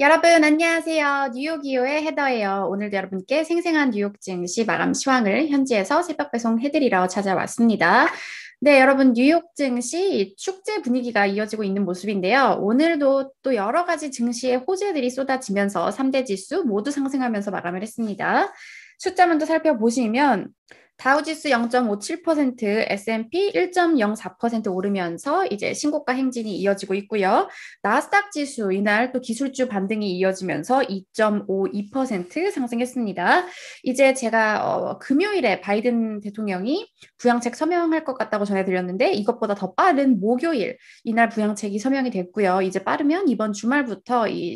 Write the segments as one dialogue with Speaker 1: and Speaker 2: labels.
Speaker 1: 여러분 안녕하세요. 뉴욕이오의 헤더예요. 오늘도 여러분께 생생한 뉴욕 증시 마감 시황을 현지에서 새벽 배송해드리러 찾아왔습니다. 네, 여러분 뉴욕 증시 축제 분위기가 이어지고 있는 모습인데요. 오늘도 또 여러 가지 증시의 호재들이 쏟아지면서 3대 지수 모두 상승하면서 마감을 했습니다. 숫자만 더 살펴보시면 다우지수 0.57%, S&P 1.04% 오르면서 이제 신고가 행진이 이어지고 있고요. 나스닥 지수 이날 또 기술주 반등이 이어지면서 2.52% 상승했습니다. 이제 제가 어, 금요일에 바이든 대통령이 부양책 서명할 것 같다고 전해드렸는데 이것보다 더 빠른 목요일 이날 부양책이 서명이 됐고요. 이제 빠르면 이번 주말부터 이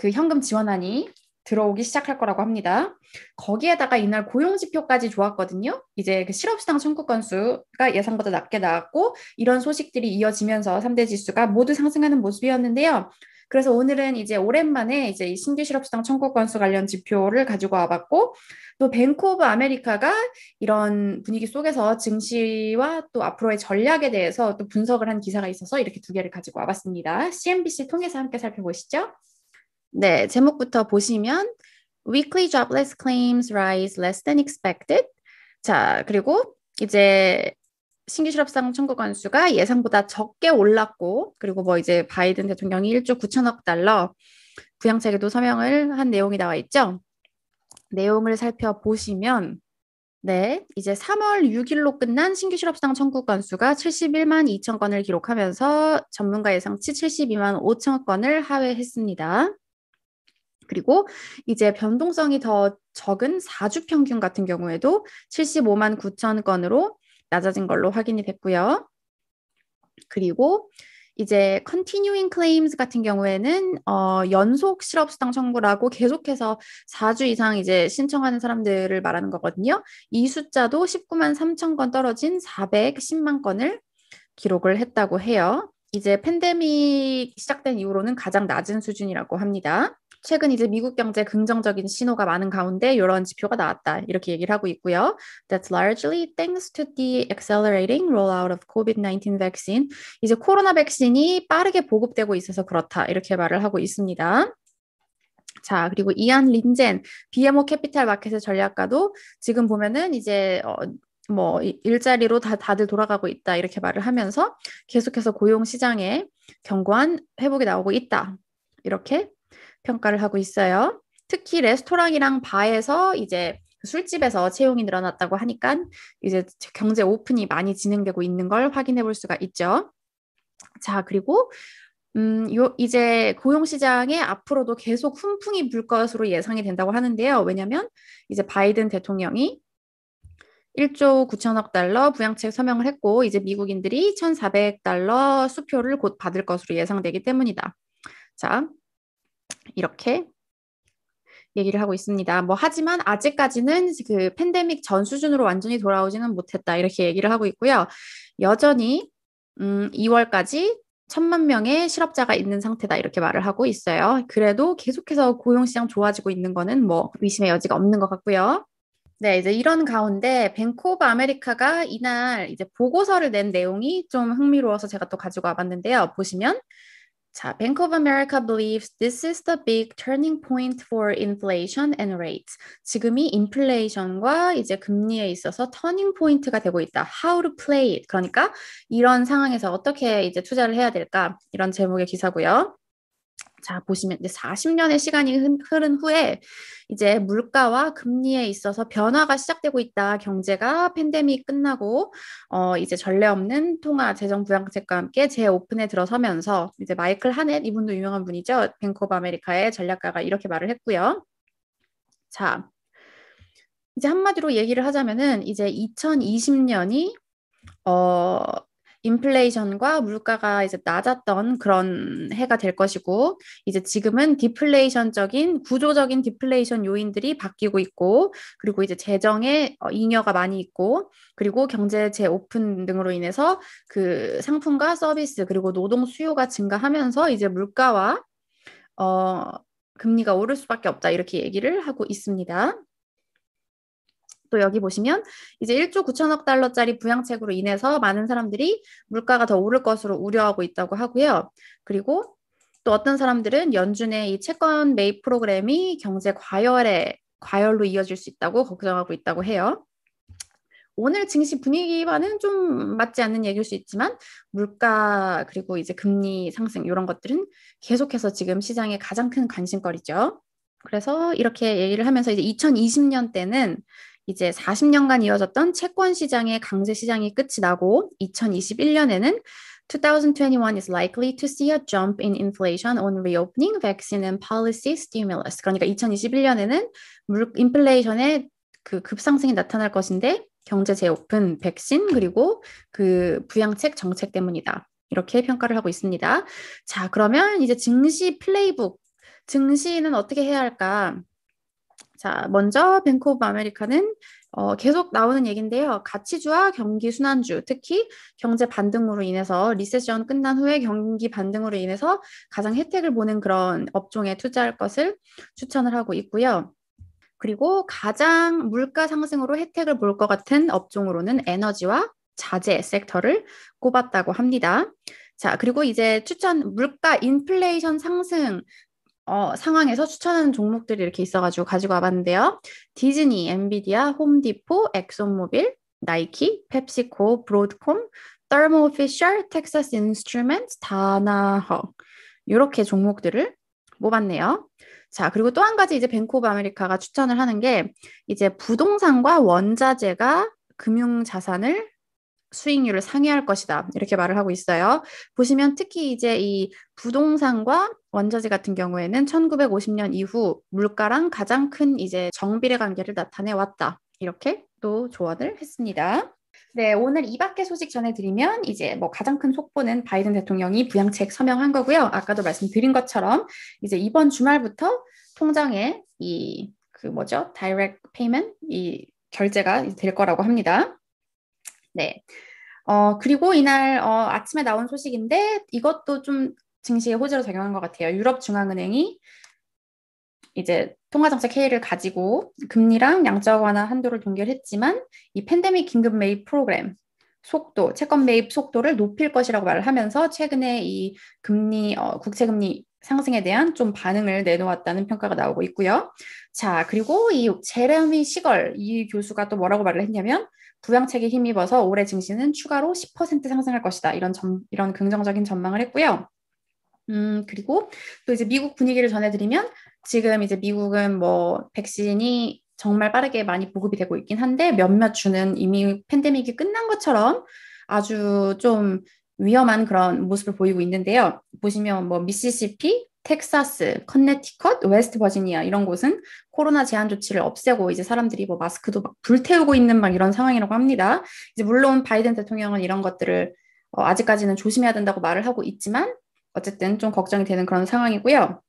Speaker 1: 그 현금 지원안이 들어오기 시작할 거라고 합니다. 거기에다가 이날 고용 지표까지 좋았거든요. 이제 그 실업수당 청구 건수가 예상보다 낮게 나왔고 이런 소식들이 이어지면서 3대 지수가 모두 상승하는 모습이었는데요. 그래서 오늘은 이제 오랜만에 이제 신규 실업수당 청구 건수 관련 지표를 가지고 와봤고 또 뱅크 오브 아메리카가 이런 분위기 속에서 증시와 또 앞으로의 전략에 대해서 또 분석을 한 기사가 있어서 이렇게 두 개를 가지고 와봤습니다. CNBC 통해서 함께 살펴보시죠. 네, 제목부터 보시면 Weekly jobless claims rise less than expected. 자, 그리고 이제 신규 실업상 청구 건수가 예상보다 적게 올랐고, 그리고 뭐 이제 바이든 대통령이 1조 9천억 달러 부양책에도 서명을 한 내용이 나와 있죠. 내용을 살펴보시면, 네, 이제 3월 6일로 끝난 신규 실업상 청구 건수가 71만 2천 건을 기록하면서 전문가 예상치 72만 5천 건을 하회했습니다. 그리고 이제 변동성이 더 적은 4주 평균 같은 경우에도 75만 9천 건으로 낮아진 걸로 확인이 됐고요. 그리고 이제 continuing claims 같은 경우에는 어, 연속 실업수당 청구라고 계속해서 4주 이상 이제 신청하는 사람들을 말하는 거거든요. 이 숫자도 19만 3천 건 떨어진 410만 건을 기록을 했다고 해요. 이제 팬데믹 시작된 이후로는 가장 낮은 수준이라고 합니다. 최근 이제 미국 경제 긍정적인 신호가 많은 가운데 이런 지표가 나왔다 이렇게 얘기를 하고 있고요. That's largely thanks to the accelerating rollout of COVID-19 vaccine. 이제 코로나 백신이 빠르게 보급되고 있어서 그렇다 이렇게 말을 하고 있습니다. 자, 그리고 이안 린젠, BMO 캐피탈 마켓의 전략가도 지금 보면은 이제 어, 뭐 일자리로 다 다들 돌아가고 있다 이렇게 말을 하면서 계속해서 고용 시장에 견고한 회복이 나오고 있다. 이렇게 평가를 하고 있어요. 특히 레스토랑이랑 바에서 이제 그 술집에서 채용이 늘어났다고 하니까 이제 경제 오픈이 많이 진행되고 있는 걸 확인해 볼 수가 있죠. 자, 그리고 음, 요, 이제 고용시장에 앞으로도 계속 훈풍이 불 것으로 예상이 된다고 하는데요. 왜냐면 이제 바이든 대통령이 1조 9천억 달러 부양책 서명을 했고 이제 미국인들이 1,400달러 수표를 곧 받을 것으로 예상되기 때문이다. 자, 이렇게 얘기를 하고 있습니다. 뭐 하지만 아직까지는 그 팬데믹 전 수준으로 완전히 돌아오지는 못했다 이렇게 얘기를 하고 있고요. 여전히 음, 2월까지 천만 명의 실업자가 있는 상태다 이렇게 말을 하고 있어요. 그래도 계속해서 고용 시장 좋아지고 있는 거는 뭐 의심의 여지가 없는 것 같고요. 네, 이제 이런 가운데 뱅크 오브 아메리카가 이날 이제 보고서를 낸 내용이 좀 흥미로워서 제가 또 가지고 와봤는데요. 보시면 자, Bank of America believes this is the big turning point for inflation and rates. 지금이 인플레이션과 이제 금리에 있어서 터닝 포인트가 되고 있다. How to play it. 그러니까 이런 상황에서 어떻게 이제 투자를 해야 될까? 이런 제목의 기사고요. 자, 보시면 이제 40년의 시간이 흐른 후에 이제 물가와 금리에 있어서 변화가 시작되고 있다. 경제가 팬데믹 끝나고 어 이제 전례 없는 통화 재정 부양책과 함께 재오픈에 들어서면서 이제 마이클 하넷 이분도 유명한 분이죠. 뱅크 오브 아메리카의 전략가가 이렇게 말을 했고요. 자. 이제 한마디로 얘기를 하자면은 이제 2020년이 어 인플레이션과 물가가 이제 낮았던 그런 해가 될 것이고 이제 지금은 디플레이션적인 구조적인 디플레이션 요인들이 바뀌고 있고 그리고 이제 재정의 어, 잉여가 많이 있고 그리고 경제 재오픈 등으로 인해서 그 상품과 서비스 그리고 노동 수요가 증가하면서 이제 물가와 어 금리가 오를 수밖에 없다 이렇게 얘기를 하고 있습니다. 또 여기 보시면 이제 1조 9천억 달러짜리 부양책으로 인해서 많은 사람들이 물가가 더 오를 것으로 우려하고 있다고 하고요. 그리고 또 어떤 사람들은 연준의 이 채권 매입 프로그램이 경제 과열에 과열로 이어질 수 있다고 걱정하고 있다고 해요. 오늘 증시 분위기와는 좀 맞지 않는 얘기일 수 있지만 물가 그리고 이제 금리 상승 이런 것들은 계속해서 지금 시장의 가장 큰 관심거리죠. 그래서 이렇게 얘기를 하면서 이제 2020년 때는 이제 40년간 이어졌던 채권 시장의 강세 시장이 끝이 나고 2021년에는 2021 is likely to see a jump in inflation on reopening vaccine and policy stimulus. 그러니까 2021년에는 물 인플레이션의 그 급상승이 나타날 것인데 경제 재오픈, 백신 그리고 그 부양책 정책 때문이다. 이렇게 평가를 하고 있습니다. 자, 그러면 이제 증시 플레이북 증시는 어떻게 해야 할까? 자, 먼저 뱅크 오브 아메리카는 어, 계속 나오는 얘기인데요 가치주와 경기 순환주, 특히 경제 반등으로 인해서 리세션 끝난 후에 경기 반등으로 인해서 가장 혜택을 보는 그런 업종에 투자할 것을 추천을 하고 있고요. 그리고 가장 물가 상승으로 혜택을 볼 것 같은 업종으로는 에너지와 자재 섹터를 꼽았다고 합니다. 자, 그리고 이제 추천 물가 인플레이션 상승 어, 상황에서 추천하는 종목들이 이렇게 있어가지고 가지고 와봤는데요. 디즈니, 엔비디아, 홈디포, 엑손모빌, 나이키, 펩시코, 브로드콤, Thermo Fisher, t 다나허 이렇게 종목들을 모았네요. 자, 그리고 또 한 가지 이제 벤코브 아메리카가 추천을 하는 게 이제 부동산과 원자재가 금융 자산을 수익률을 상회할 것이다. 이렇게 말을 하고 있어요. 보시면 특히 이제 이 부동산과 원자재 같은 경우에는 1950년 이후 물가랑 가장 큰 이제 정비례 관계를 나타내 왔다. 이렇게 또 조언을 했습니다. 네, 오늘 이밖에 소식 전해드리면 이제 뭐 가장 큰 속보는 바이든 대통령이 부양책 서명한 거고요. 아까도 말씀드린 것처럼 이제 이번 주말부터 통장에 이 그 뭐죠? 다이렉트 페이먼이 결제가 될 거라고 합니다. 네. 어, 그리고 이날 어, 아침에 나온 소식인데 이것도 좀 증시의 호재로 작용한 것 같아요. 유럽 중앙은행이 이제 통화정책 회의를 가지고 금리랑 양적 완화 한도를 동결했지만 이 팬데믹 긴급 매입 프로그램 속도, 채권 매입 속도를 높일 것이라고 말을 하면서 최근에 이 금리, 어, 국채금리 상승에 대한 좀 반응을 내놓았다는 평가가 나오고 있고요. 자, 그리고 이 제레미 시걸 이 교수가 또 뭐라고 말을 했냐면 부양책에 힘입어서 올해 증시는 추가로 10% 상승할 것이다. 이런 점, 이런 긍정적인 전망을 했고요. 음, 그리고 또 이제 미국 분위기를 전해드리면 지금 이제 미국은 뭐 백신이 정말 빠르게 많이 보급이 되고 있긴 한데 몇몇 주는 이미 팬데믹이 끝난 것처럼 아주 좀 위험한 그런 모습을 보이고 있는데요. 보시면 뭐 미시시피, 텍사스, 컨네티컷, 웨스트 버지니아 이런 곳은 코로나 제한 조치를 없애고 이제 사람들이 뭐 마스크도 막 불태우고 있는 막 이런 상황이라고 합니다. 이제 물론 바이든 대통령은 이런 것들을 어, 아직까지는 조심해야 된다고 말을 하고 있지만 어쨌든 좀 걱정이 되는 그런 상황이고요.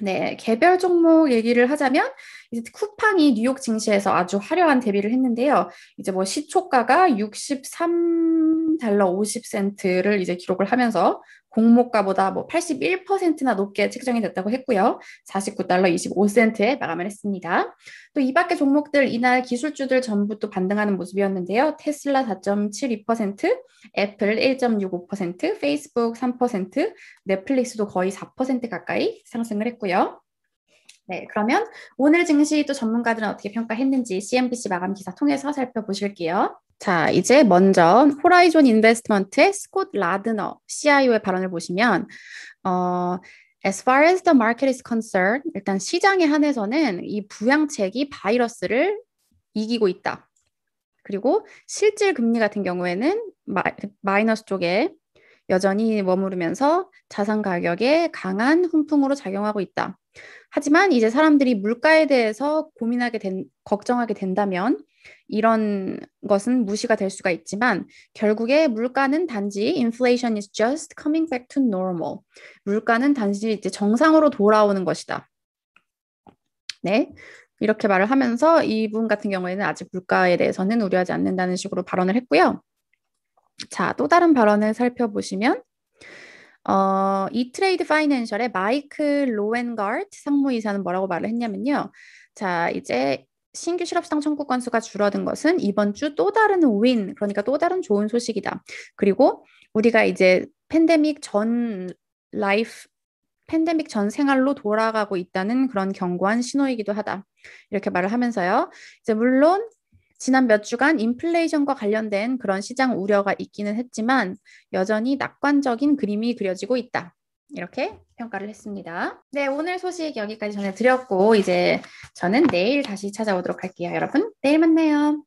Speaker 1: 네, 개별 종목 얘기를 하자면 이제 쿠팡이 뉴욕 증시에서 아주 화려한 대비를 했는데요. 이제 뭐 시초가가 63달러 50센트를 이제 기록을 하면서 공모가보다 뭐 81%나 높게 책정이 됐다고 했고요. 49달러 25센트에 마감을 했습니다. 또 이 밖의 종목들 이날 기술주들 전부 또 반등하는 모습이었는데요. 테슬라 4.72%, 애플 1.65%, 페이스북 3%, 넷플릭스도 거의 4% 가까이 상승을 했고요. 네, 그러면 오늘 증시 또 전문가들은 어떻게 평가했는지 CNBC 마감 기사 통해서 살펴보실게요. 자, 이제 먼저 호라이존 인베스트먼트의 스콧 라드너 CIO의 발언을 보시면 어 As far as the market is concerned, 일단 시장에 한해서는 이 부양책이 바이러스를 이기고 있다. 그리고 실질 금리 같은 경우에는 마, 마이너스 쪽에 여전히 머무르면서 자산 가격에 강한 훈풍으로 작용하고 있다. 하지만 이제 사람들이 물가에 대해서 고민하게 된, 걱정하게 된다면 이런 것은 무시가 될 수가 있지만 결국에 물가는 단지 inflation is just coming back to normal. 물가는 단지 이제 정상으로 돌아오는 것이다. 네. 이렇게 말을 하면서 이분 같은 경우에는 아직 물가에 대해서는 우려하지 않는다는 식으로 발언을 했고요. 자, 또 다른 발언을 살펴보시면 어, 이 트레이드 파이낸셜의 마이클 로엔가트 상무이사는 뭐라고 말을 했냐면요. 자, 이제 신규 실업수 청구 건수가 줄어든 것은 이번 주 또 다른 윈, 그러니까 또 다른 좋은 소식이다. 그리고 우리가 이제 팬데믹 전 라이프 팬데믹 전 생활로 돌아가고 있다는 그런 견고한 신호이기도 하다. 이렇게 말을 하면서요. 이제 물론 지난 몇 주간 인플레이션과 관련된 그런 시장 우려가 있기는 했지만 여전히 낙관적인 그림이 그려지고 있다. 이렇게 평가를 했습니다. 네, 오늘 소식 여기까지 전해드렸고, 이제 저는 내일 다시 찾아오도록 할게요. 여러분, 내일 만나요.